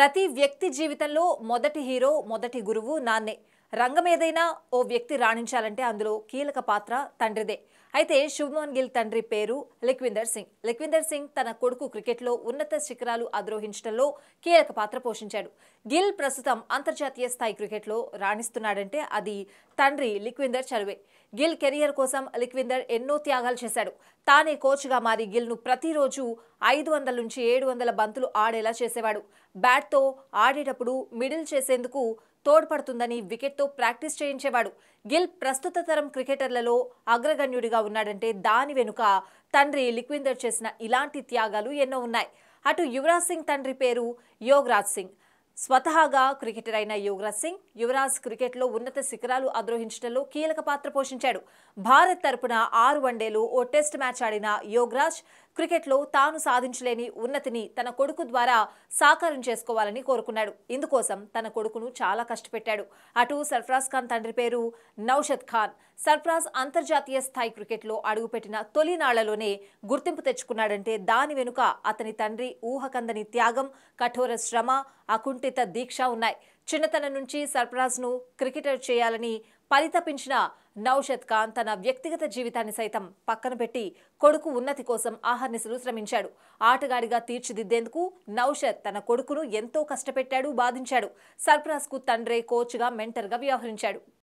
ప్రతి వ్యక్తి జీవితంలో మొదటి హీరో మొదటి గురువు నాన్నే రంగం ఏదైనా ఓ వ్యక్తి రాణించాలంటే అందులో కీలక పాత్ర తండ్రిదే అయితే శుభ్మన్ గిల్ తండ్రి పేరు లిక్విందర్ సింగ్ లిక్విందర్ సింగ్ తన కొడుకు క్రికెట్లో ఉన్నత శిఖరాలు అధిరోహించడంలో కీలక పాత్ర పోషించాడు గిల్ ప్రస్తుతం అంతర్జాతీయ స్థాయి క్రికెట్లో రాణిస్తున్నాడంటే అది తండ్రి లిక్విందర్ చదువే గిల్ కెరియర్ కోసం లిక్విందర్ ఎన్నో త్యాగాలు చేశాడు తానే కోచ్గా మారి గిల్ను ప్రతిరోజు ఐదు వందల నుంచి ఏడు వందల బంతులు ఆడేలా చేసేవాడు బ్యాట్తో ఆడేటప్పుడు మిడిల్ చేసేందుకు తోడ్పడుతుందని వికెట్తో ప్రాక్టీస్ చేయించేవాడు గిల్ ప్రస్తుత తరం క్రికెటర్లలో అగ్రగణ్యుడిగా ఉన్నాడంటే దాని వెనుక తండ్రి లిక్విందర్ చేసిన ఇలాంటి త్యాగాలు ఎన్నో ఉన్నాయి అటు యువరాజ్ సింగ్ తండ్రి పేరు యోగరాజ్ సింగ్ స్వతహాగా క్రికెటర్ అయిన యువరాజ్ సింగ్ యువరాజ్ క్రికెట్లో ఉన్నత శిఖరాలు అధ్రోహించడంలో కీలక పాత్ర పోషించాడు భారత్ తరపున ఆరు వన్డేలు ఓ టెస్ట్ మ్యాచ్ ఆడిన యోగరాజ్ క్రికెట్లో తాను సాధించలేని ఉన్నతిని తన కొడుకు ద్వారా సాకారం చేసుకోవాలని కోరుకున్నాడు ఇందుకోసం తన కొడుకును చాలా కష్టపెట్టాడు అటు సర్ఫరాజ్ ఖాన్ తండ్రి పేరు నౌషద్ ఖాన్ సర్ఫరాజ్ అంతర్జాతీయ స్థాయి క్రికెట్లో అడుగుపెట్టిన తొలినాళ్లలోనే గుర్తింపు తెచ్చుకున్నాడంటే దాని వెనుక అతని తండ్రి ఊహకందని త్యాగం కఠోర శ్రమ అకుంటి అంకిత దీక్ష ఉన్నాయి చిన్నతనం నుంచి సర్ఫరాజ్ ను క్రికెటర్ చేయాలని పరితపించిన నౌషద్ ఖాన్ తన వ్యక్తిగత జీవితాన్ని సైతం పక్కన పెట్టి కొడుకు ఉన్నతి కోసం ఆహర్నిశలు శ్రమించాడు ఆటగాడిగా తీర్చిదిద్దేందుకు నౌషద్ తన కొడుకును ఎంతో కష్టపెట్టాడు బాధించాడు సర్ఫరాజ్ కు తండ్రే కోచ్గా మెంటర్గా వ్యవహరించాడు